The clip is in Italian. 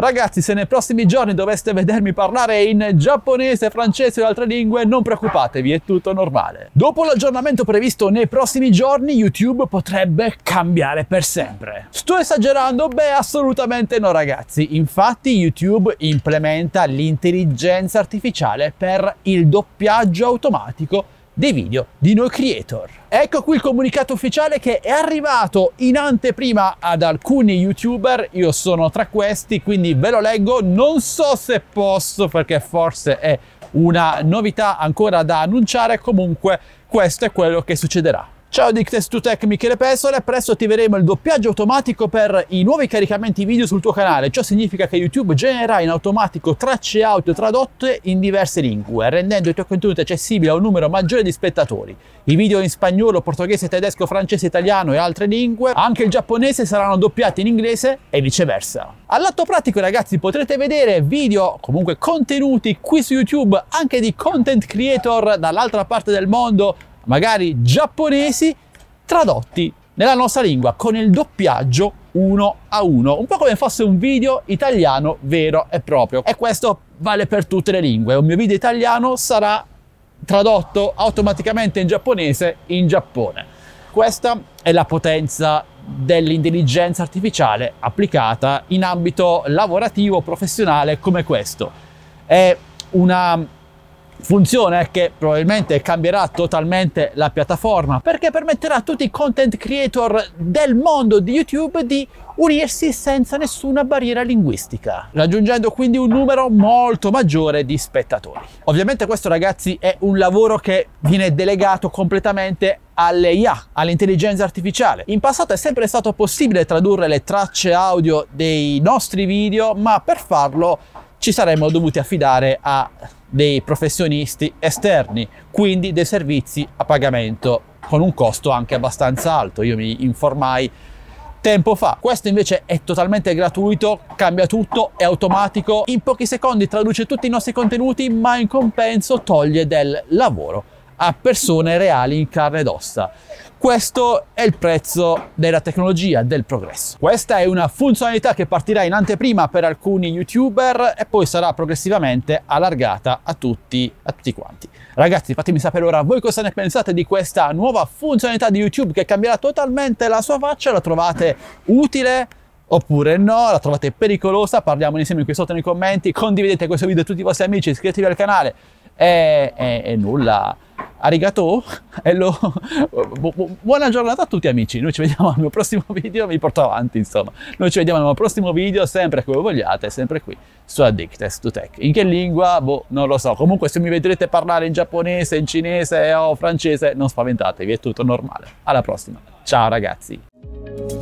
Ragazzi, se nei prossimi giorni doveste vedermi parlare in giapponese, francese o altre lingue, non preoccupatevi, è tutto normale. Dopo l'aggiornamento previsto nei prossimi giorni, YouTube potrebbe cambiare per sempre. Sto esagerando? Beh, assolutamente no, ragazzi. Infatti, YouTube implementa l'intelligenza artificiale per il doppiaggio automatico dei video di noi creator. Ecco qui il comunicato ufficiale che è arrivato in anteprima ad alcuni youtuber, io sono tra questi, quindi ve lo leggo, non so se posso perché forse è una novità ancora da annunciare, comunque questo è quello che succederà. Ciao dictest 2 Tech Michele Pesole, presto attiveremo il doppiaggio automatico per i nuovi caricamenti video sul tuo canale, ciò significa che YouTube genererà in automatico tracce audio tradotte in diverse lingue, rendendo i tuoi contenuti accessibili a un numero maggiore di spettatori. I video in spagnolo, portoghese, tedesco, francese, italiano e altre lingue, anche il giapponese saranno doppiati in inglese e viceversa. All'atto pratico ragazzi potrete vedere video, comunque contenuti qui su YouTube anche di content creator dall'altra parte del mondo magari giapponesi, tradotti nella nostra lingua con il doppiaggio uno a uno, un po' come fosse un video italiano vero e proprio. E questo vale per tutte le lingue. Un mio video italiano sarà tradotto automaticamente in giapponese in Giappone. Questa è la potenza dell'intelligenza artificiale applicata in ambito lavorativo professionale come questo. È una funzione che probabilmente cambierà totalmente la piattaforma perché permetterà a tutti i content creator del mondo di YouTube di unirsi senza nessuna barriera linguistica, raggiungendo quindi un numero molto maggiore di spettatori. Ovviamente questo ragazzi è un lavoro che viene delegato completamente alle IA, all'intelligenza artificiale. In passato è sempre stato possibile tradurre le tracce audio dei nostri video, ma per farlo ci saremmo dovuti affidare a dei professionisti esterni, quindi dei servizi a pagamento con un costo anche abbastanza alto. Io mi informai tempo fa. Questo invece è totalmente gratuito, cambia tutto, è automatico, in pochi secondi traduce tutti i nostri contenuti, ma in compenso toglie del lavoro a persone reali in carne ed ossa. Questo è il prezzo della tecnologia, del progresso. Questa è una funzionalità che partirà in anteprima per alcuni youtuber e poi sarà progressivamente allargata a tutti, a tutti quanti. Ragazzi, fatemi sapere ora voi cosa ne pensate di questa nuova funzionalità di YouTube che cambierà totalmente la sua faccia, la trovate utile? oppure no, la trovate pericolosa, Parliamo insieme qui sotto nei commenti, condividete questo video a tutti i vostri amici, iscrivetevi al canale e, e, e nulla, arigato, hello, buona giornata a tutti amici, noi ci vediamo al mio prossimo video, vi porto avanti insomma, noi ci vediamo al mio prossimo video, sempre come vogliate, sempre qui, su Addictes to Tech. In che lingua? Boh, non lo so, comunque se mi vedrete parlare in giapponese, in cinese o francese, non spaventatevi, è tutto normale. Alla prossima, ciao ragazzi!